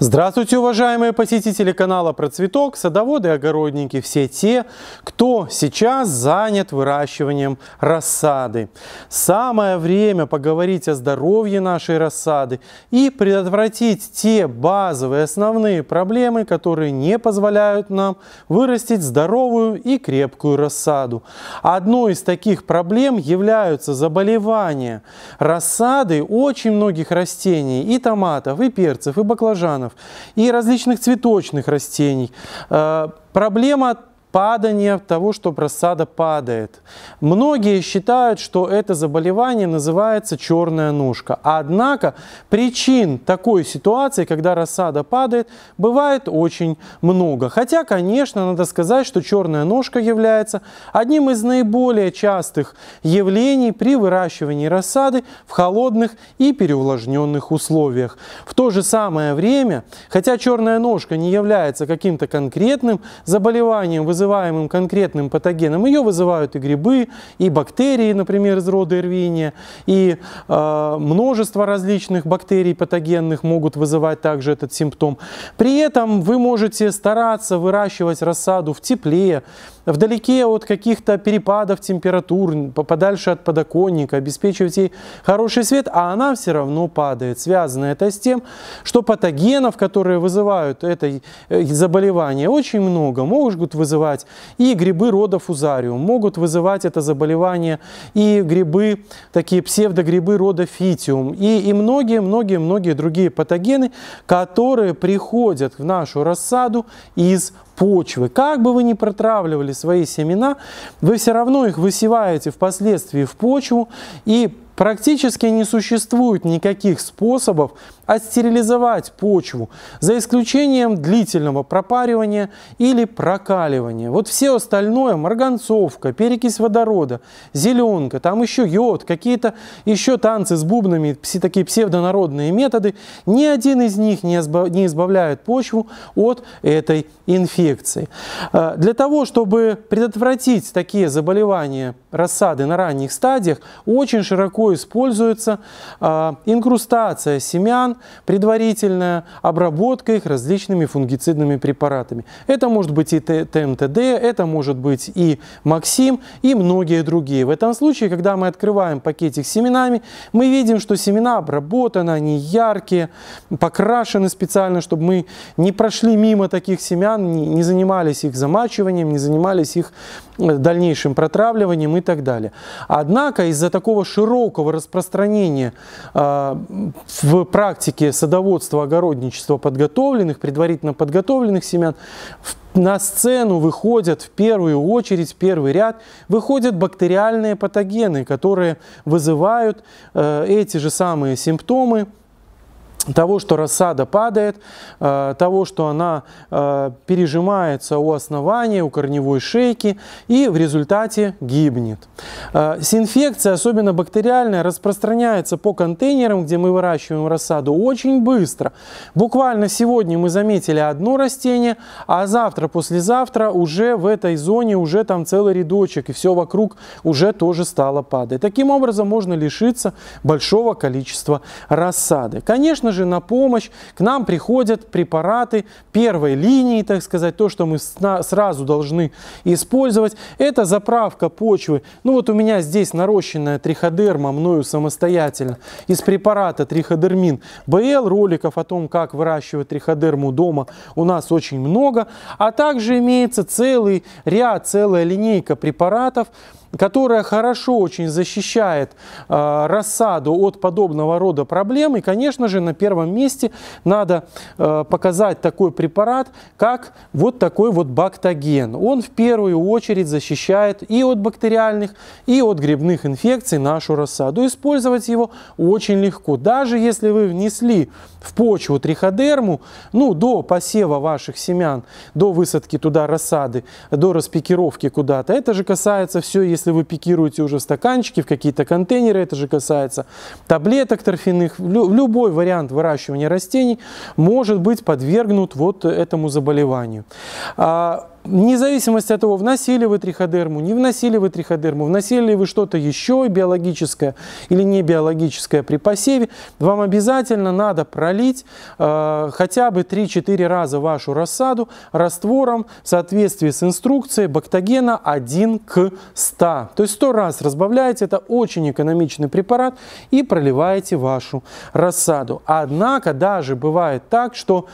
Здравствуйте, уважаемые посетители канала Про Цветок, садоводы огородники, все те, кто сейчас занят выращиванием рассады. Самое время поговорить о здоровье нашей рассады и предотвратить те базовые основные проблемы, которые не позволяют нам вырастить здоровую и крепкую рассаду. Одной из таких проблем являются заболевания рассады очень многих растений, и томатов, и перцев, и баклажанов и различных цветочных растений. Э, проблема падание того, что рассада падает. Многие считают, что это заболевание называется черная ножка. Однако причин такой ситуации, когда рассада падает, бывает очень много. Хотя, конечно, надо сказать, что черная ножка является одним из наиболее частых явлений при выращивании рассады в холодных и переувлажненных условиях. В то же самое время, хотя черная ножка не является каким-то конкретным заболеванием, вызываемым конкретным патогеном, ее вызывают и грибы, и бактерии, например, из рода Эрвиния, и э, множество различных бактерий патогенных могут вызывать также этот симптом. При этом вы можете стараться выращивать рассаду в тепле, вдалеке от каких-то перепадов температур, подальше от подоконника, обеспечивать ей хороший свет, а она все равно падает. Связано это с тем, что патогенов, которые вызывают это э, заболевание, очень много. Могут вызывать и грибы рода фузариум, могут вызывать это заболевание и грибы, такие псевдогрибы рода фитиум, и, и многие-многие-многие другие патогены, которые приходят в нашу рассаду из почвы. Как бы вы ни протравливали свои семена, вы все равно их высеваете впоследствии в почву и Практически не существует никаких способов отстерилизовать почву, за исключением длительного пропаривания или прокаливания. Вот все остальное, марганцовка, перекись водорода, зеленка, там еще йод, какие-то еще танцы с бубнами, все такие псевдонародные методы, ни один из них не избавляет почву от этой инфекции. Э, для того, чтобы предотвратить такие заболевания рассады на ранних стадиях очень широко используется э, инкрустация семян, предварительная обработка их различными фунгицидными препаратами. Это может быть и ТМТД, это может быть и Максим, и многие другие. В этом случае, когда мы открываем пакетик с семенами, мы видим, что семена обработаны, они яркие, покрашены специально, чтобы мы не прошли мимо таких семян, не занимались их замачиванием, не занимались их э, дальнейшим протравливанием и так далее. Однако из-за такого широкого распространения а, в практике садоводства, огородничества подготовленных, предварительно подготовленных семян, на сцену выходят в первую очередь, в первый ряд, выходят бактериальные патогены, которые вызывают э, эти же самые симптомы того, что рассада падает, э, того, что она э, пережимается у основания, у корневой шейки и в результате гибнет. Э, синфекция, особенно бактериальная, распространяется по контейнерам, где мы выращиваем рассаду, очень быстро. Буквально сегодня мы заметили одно растение, а завтра, послезавтра уже в этой зоне уже там целый рядочек, и все вокруг уже тоже стало падать. Таким образом можно лишиться большого количества рассады. Конечно же, также на помощь к нам приходят препараты первой линии, так сказать, то, что мы сразу должны использовать. Это заправка почвы. Ну вот у меня здесь нарощенная триходерма мною самостоятельно из препарата триходермин БЛ. Роликов о том, как выращивать триходерму дома у нас очень много. А также имеется целый ряд, целая линейка препаратов, которая хорошо очень защищает э, рассаду от подобного рода проблем. И, конечно же, на первом месте надо э, показать такой препарат, как вот такой вот бактоген. Он в первую очередь защищает и от бактериальных, и от грибных инфекций нашу рассаду. Использовать его очень легко. Даже если вы внесли в почву триходерму, ну, до посева ваших семян, до высадки туда рассады, до распикировки куда-то, это же касается все, если вы пикируете уже в стаканчики, в какие-то контейнеры, это же касается таблеток торфяных, любой вариант выращивания растений может быть подвергнут вот этому заболеванию. А независимость от того, вносили вы триходерму, не вносили вы триходерму, вносили ли вы что-то еще биологическое или не биологическое при посеве, вам обязательно надо пролить э, хотя бы 3-4 раза вашу рассаду раствором в соответствии с инструкцией бактогена 1 к 100. То есть 100 раз разбавляете, это очень экономичный препарат, и проливаете вашу рассаду. Однако даже бывает так, что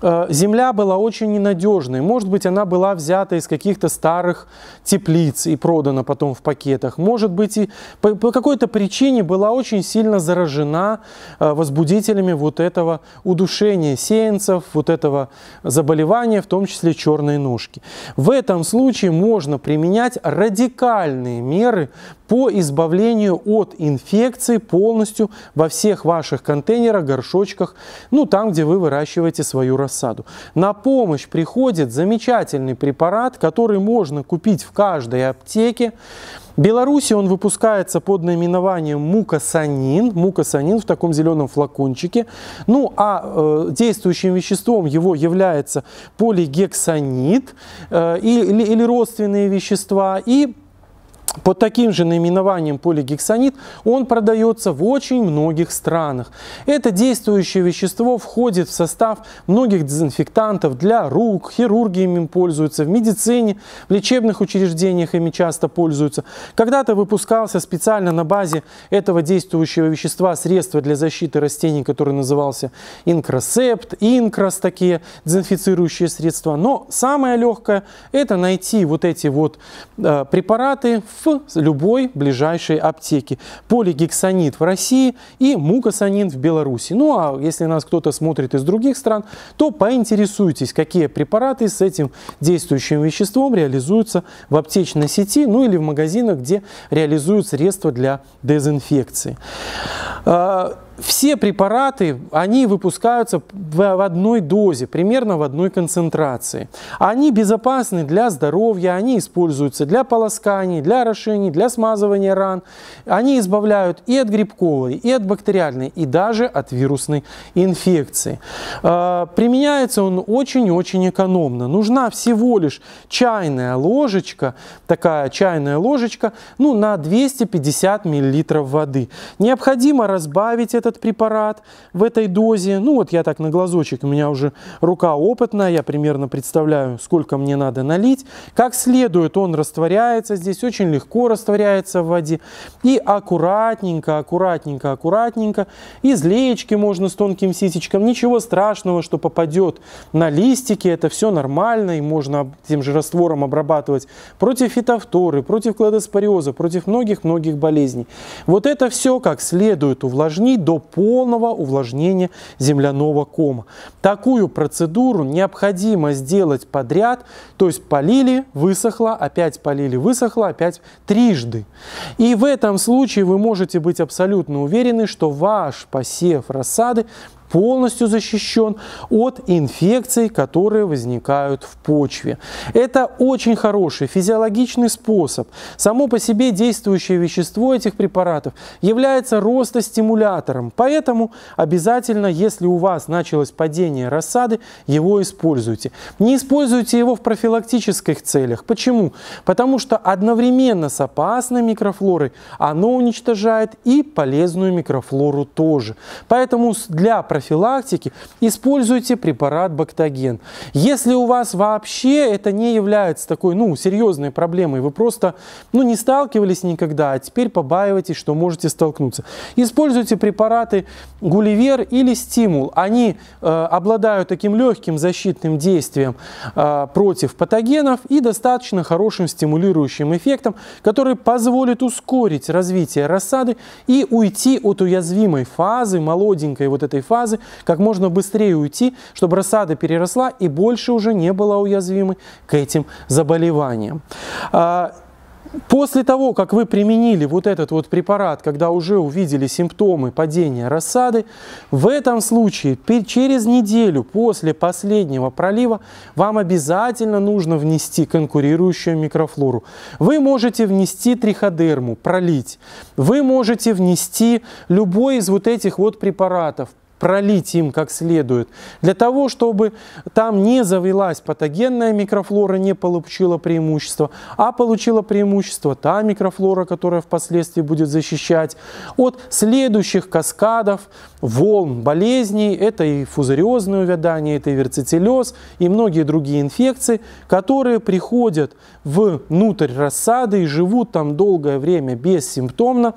Э, земля была очень ненадежной. Может быть, она была взята из каких-то старых теплиц и продана потом в пакетах. Может быть, и по, по какой-то причине была очень сильно заражена э, возбудителями вот этого удушения сеянцев, вот этого заболевания, в том числе черной ножки. В этом случае можно применять радикальные меры по избавлению от инфекции полностью во всех ваших контейнерах, горшочках, ну там, где вы выращиваете свою рассаду. На помощь приходит замечательный препарат, который можно купить в каждой аптеке. В Беларуси он выпускается под наименованием мукосанин, мукосанин в таком зеленом флакончике. Ну а э, действующим веществом его является полигексанид э, или, или родственные вещества. И под таким же наименованием полигексанит он продается в очень многих странах. Это действующее вещество входит в состав многих дезинфектантов для рук, хирурги им пользуются, в медицине, в лечебных учреждениях ими часто пользуются. Когда-то выпускался специально на базе этого действующего вещества средство для защиты растений, которое назывался инкросепт, инкрос, такие дезинфицирующие средства. Но самое легкое это найти вот эти вот э, препараты в любой ближайшей аптеке. Полигексанит в России и мукосанин в Беларуси. Ну а если нас кто-то смотрит из других стран, то поинтересуйтесь, какие препараты с этим действующим веществом реализуются в аптечной сети, ну или в магазинах, где реализуют средства для дезинфекции. А, все препараты, они выпускаются в одной дозе, примерно в одной концентрации. Они безопасны для здоровья, они используются для полосканий, для орошений, для смазывания ран. Они избавляют и от грибковой, и от бактериальной, и даже от вирусной инфекции. А, применяется он очень-очень экономно. Нужна всего лишь чайная ложечка, такая чайная ложечка, ну, на 250 мл воды. Необходимо разбавить этот препарат в этой дозе. Ну вот я так на глазочек, у меня уже рука опытная, я примерно представляю, сколько мне надо налить. Как следует он растворяется здесь, очень легко растворяется в воде. И аккуратненько, аккуратненько, аккуратненько. Из леечки можно с тонким ситечком. Ничего страшного, что попадет на листики, это все нормально. И можно тем же раствором обрабатывать против фитофторы, против кладоспориоза, против многих-многих болезней. Вот это все как следует следует увлажнить до полного увлажнения земляного кома. Такую процедуру необходимо сделать подряд, то есть полили, высохло, опять полили, высохло, опять трижды. И в этом случае вы можете быть абсолютно уверены, что ваш посев рассады полностью защищен от инфекций, которые возникают в почве. Это очень хороший физиологичный способ. Само по себе действующее вещество этих препаратов является ростостимулятором, поэтому обязательно, если у вас началось падение рассады, его используйте. Не используйте его в профилактических целях. Почему? Потому что одновременно с опасной микрофлорой оно уничтожает и полезную микрофлору тоже. Поэтому для профилактики профилактики, используйте препарат Бактоген. Если у вас вообще это не является такой ну, серьезной проблемой, вы просто ну, не сталкивались никогда, а теперь побаивайтесь, что можете столкнуться. Используйте препараты Гулливер или Стимул. Они э, обладают таким легким защитным действием э, против патогенов и достаточно хорошим стимулирующим эффектом, который позволит ускорить развитие рассады и уйти от уязвимой фазы, молоденькой вот этой фазы, фазы, как можно быстрее уйти, чтобы рассада переросла и больше уже не была уязвимой к этим заболеваниям. А, после того, как вы применили вот этот вот препарат, когда уже увидели симптомы падения рассады, в этом случае через неделю после последнего пролива вам обязательно нужно внести конкурирующую микрофлору. Вы можете внести триходерму, пролить. Вы можете внести любой из вот этих вот препаратов, пролить им как следует, для того, чтобы там не завелась патогенная микрофлора, не получила преимущество, а получила преимущество та микрофлора, которая впоследствии будет защищать от следующих каскадов волн болезней, это и фузариозное увядание, это и верцителез, и многие другие инфекции, которые приходят внутрь рассады и живут там долгое время бессимптомно,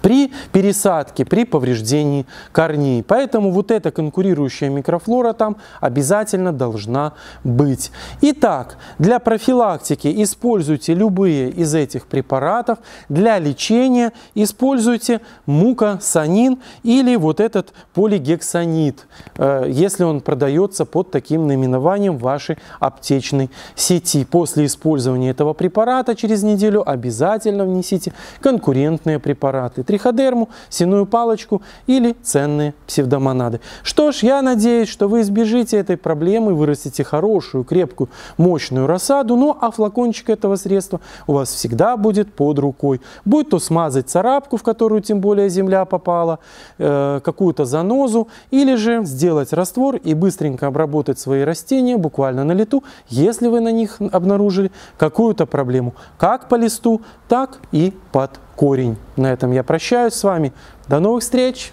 при пересадке, при повреждении корней. Поэтому вот эта конкурирующая микрофлора там обязательно должна быть. Итак, для профилактики используйте любые из этих препаратов, для лечения используйте мукосанин или вот этот полигексанид, э, если он продается под таким наименованием вашей аптечной сети. После использования этого препарата через неделю обязательно внесите конкурентные препараты препараты – триходерму, синую палочку или ценные псевдомонады. Что ж, я надеюсь, что вы избежите этой проблемы, вырастите хорошую, крепкую, мощную рассаду, ну а флакончик этого средства у вас всегда будет под рукой. Будь то смазать царапку, в которую тем более земля попала, э, какую-то занозу, или же сделать раствор и быстренько обработать свои растения буквально на лету, если вы на них обнаружили какую-то проблему как по листу, так и под корень. На этом я прощаюсь с вами. До новых встреч!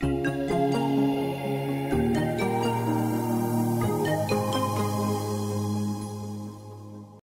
thank you